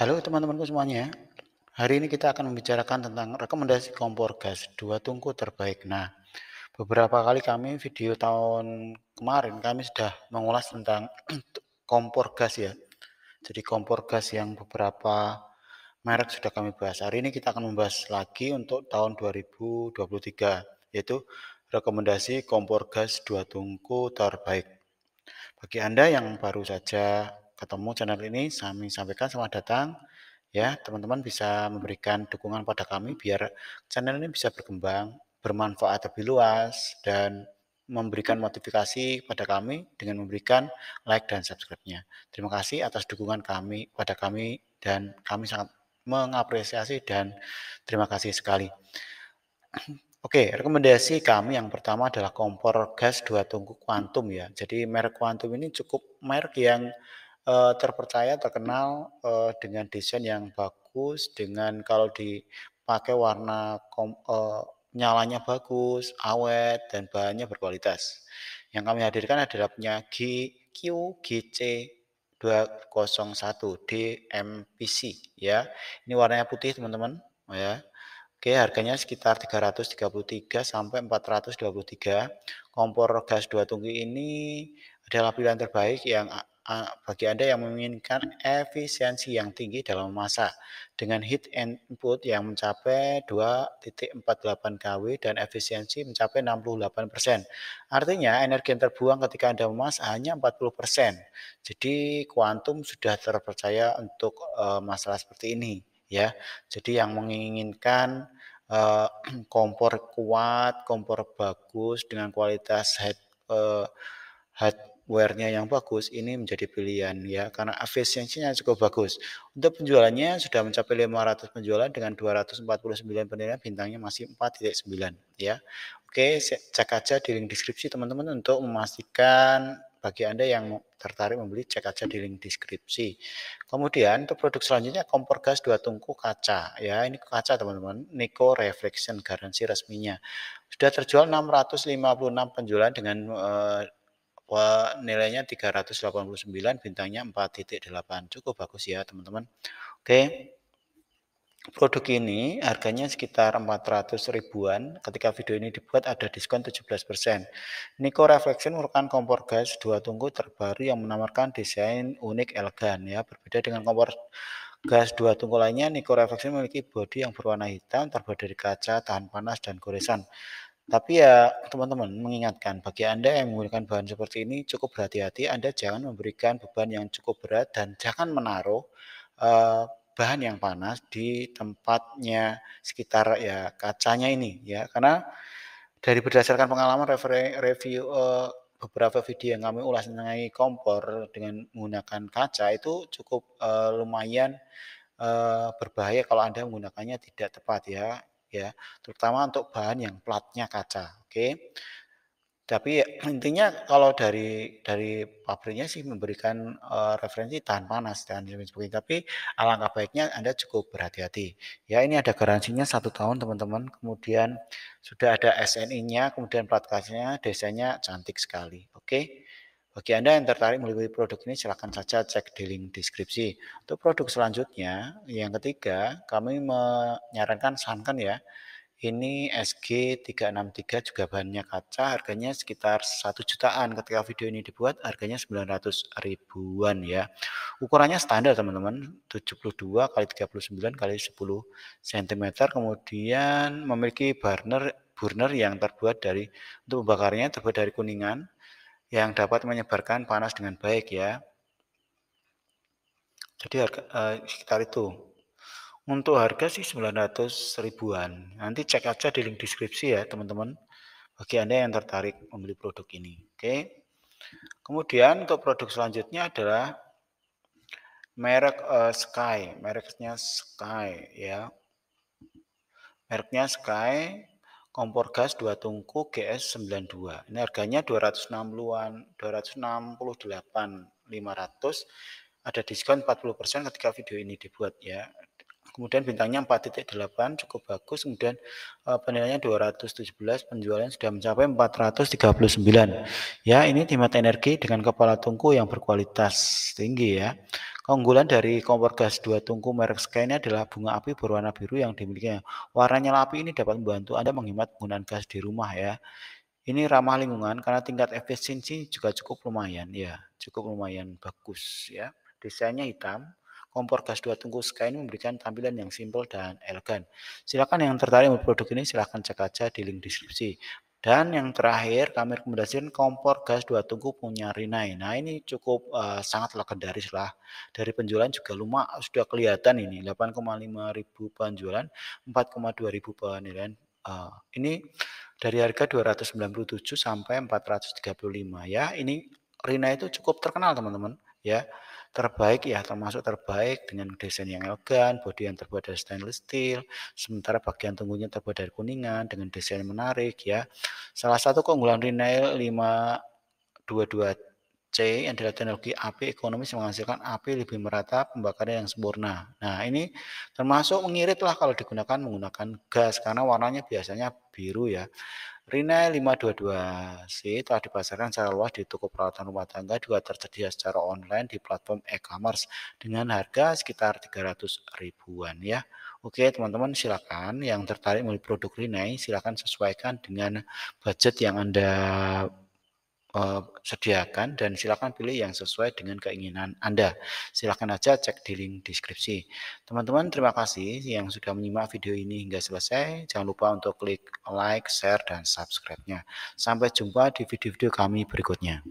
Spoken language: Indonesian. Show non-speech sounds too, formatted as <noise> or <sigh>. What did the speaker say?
Halo teman-temanku semuanya. Hari ini kita akan membicarakan tentang rekomendasi kompor gas dua tungku terbaik. Nah, beberapa kali kami video tahun kemarin kami sudah mengulas tentang <clears throat> kompor gas ya. Jadi kompor gas yang beberapa merek sudah kami bahas. Hari ini kita akan membahas lagi untuk tahun 2023 yaitu rekomendasi kompor gas dua tungku terbaik. Bagi Anda yang baru saja ketemu channel ini kami sampaikan selamat datang ya teman-teman bisa memberikan dukungan pada kami biar channel ini bisa berkembang bermanfaat lebih luas dan memberikan notifikasi pada kami dengan memberikan like dan subscribe-nya. Terima kasih atas dukungan kami pada kami dan kami sangat mengapresiasi dan terima kasih sekali. <clears throat> Oke, rekomendasi kami yang pertama adalah kompor gas dua tungku kuantum ya. Jadi merek kuantum ini cukup merek yang uh, terpercaya terkenal uh, dengan desain yang bagus dengan kalau dipakai warna kom, uh, nyalanya bagus awet dan bahannya berkualitas yang kami hadirkan adalah punya GQGC 201 DMPC ya ini warnanya putih teman-teman ya Oke, harganya sekitar 333 sampai 423. Kompor gas dua tungki ini adalah pilihan terbaik yang Ah, bagi Anda yang menginginkan efisiensi yang tinggi dalam memasak dengan heat input yang mencapai 2.48 kW dan efisiensi mencapai 68%. Artinya energi yang terbuang ketika Anda memasak hanya 40%. Jadi kuantum sudah terpercaya untuk uh, masalah seperti ini ya. Jadi yang menginginkan uh, <clears throat> kompor kuat, kompor bagus dengan kualitas head uh, head wear-nya yang bagus ini menjadi pilihan ya karena efisiensinya cukup bagus. Untuk penjualannya sudah mencapai 500 penjualan dengan 249 penilaian bintangnya masih 4.9 ya. Oke, cek aja di link deskripsi teman-teman untuk memastikan bagi Anda yang tertarik membeli cek aja di link deskripsi. Kemudian untuk produk selanjutnya kompor gas dua tungku kaca ya. Ini kaca teman-teman, Niko Reflection garansi resminya. Sudah terjual 656 penjualan dengan uh, Wah, nilainya 389, bintangnya 4.8. Cukup bagus ya, teman-teman. Oke. Produk ini harganya sekitar 400 ribuan. Ketika video ini dibuat ada diskon 17%. Niko Reflection merupakan kompor gas dua tunggu terbaru yang menawarkan desain unik elegan ya, berbeda dengan kompor gas dua tunggu lainnya, Niko Reflection memiliki bodi yang berwarna hitam terbuat dari kaca, tahan panas dan goresan. Tapi ya teman-teman mengingatkan bagi Anda yang menggunakan bahan seperti ini cukup berhati-hati. Anda jangan memberikan beban yang cukup berat dan jangan menaruh uh, bahan yang panas di tempatnya sekitar ya kacanya ini ya. Karena dari berdasarkan pengalaman review uh, beberapa video yang kami ulas mengenai kompor dengan menggunakan kaca itu cukup uh, lumayan berbahaya kalau Anda menggunakannya tidak tepat ya ya, terutama untuk bahan yang platnya kaca. Oke. Okay. Tapi intinya kalau dari dari pabriknya sih memberikan uh, referensi tahan panas dan sebagainya. Tapi alangkah baiknya Anda cukup berhati-hati. Ya ini ada garansinya satu tahun teman-teman. Kemudian sudah ada SNI-nya, kemudian plat kacanya, desainnya cantik sekali. Oke. Okay. Bagi Anda yang tertarik meliputi produk ini, silakan saja cek di link deskripsi. Untuk produk selanjutnya, yang ketiga, kami menyarankan, sarankan ya, ini SG363 juga bahannya kaca, harganya sekitar 1 jutaan. Ketika video ini dibuat, harganya 900 ribuan ya. Ukurannya standar teman-teman, 72 kali 39 kali 10 cm. Kemudian memiliki burner burner yang terbuat dari, untuk membakarnya terbuat dari kuningan, yang dapat menyebarkan panas dengan baik ya. Jadi harga eh, sekitar itu. Untuk harga sih 900 ribuan. Nanti cek aja di link deskripsi ya teman-teman. Bagi Anda yang tertarik membeli produk ini. Oke. Kemudian untuk produk selanjutnya adalah merek uh, Sky, mereknya Sky ya. Mereknya Sky kompor gas 2 tungku GS92. Ini harganya 260-an, 268.500. Ada diskon 40% ketika video ini dibuat ya. Kemudian bintangnya 4.8 cukup bagus. Kemudian uh, penilaiannya 217, penjualan sudah mencapai 439. Ya, ini timat energi dengan kepala tungku yang berkualitas tinggi ya. Keunggulan dari kompor gas dua tungku merek Sky adalah bunga api berwarna biru yang dimilikinya. Warnanya lapi ini dapat membantu Anda menghemat penggunaan gas di rumah ya. Ini ramah lingkungan karena tingkat efisiensi juga cukup lumayan ya, cukup lumayan bagus ya. Desainnya hitam, kompor gas dua tungku Sky ini memberikan tampilan yang simpel dan elegan. Silakan yang tertarik produk ini silakan cek aja di link deskripsi. Dan yang terakhir kami rekomendasikan kompor gas dua tungku punya Rinai. Nah ini cukup uh, sangat legendaris lah. Dari penjualan juga lumah sudah kelihatan ini 8,5 ribu penjualan, 4,2 ribu penilaian. Uh, ini dari harga 297 sampai 435 ya. Ini Rina itu cukup terkenal teman-teman ya terbaik ya termasuk terbaik dengan desain yang elegan, bodi yang terbuat dari stainless steel, sementara bagian tunggunya terbuat dari kuningan dengan desain menarik ya. Salah satu keunggulan Rinail 522 C yang adalah teknologi api ekonomis menghasilkan api lebih merata pembakaran yang sempurna. Nah ini termasuk mengiritlah kalau digunakan menggunakan gas karena warnanya biasanya biru ya. Rinai 522C telah dipasarkan secara luas di toko peralatan rumah tangga juga tersedia secara online di platform e-commerce dengan harga sekitar 300 ribuan ya. Oke teman-teman silakan yang tertarik membeli produk Rinai silakan sesuaikan dengan budget yang Anda uh, sediakan dan silakan pilih yang sesuai dengan keinginan Anda. Silakan aja cek di link deskripsi. Teman-teman, terima kasih yang sudah menyimak video ini hingga selesai. Jangan lupa untuk klik like, share, dan subscribe-nya. Sampai jumpa di video-video kami berikutnya.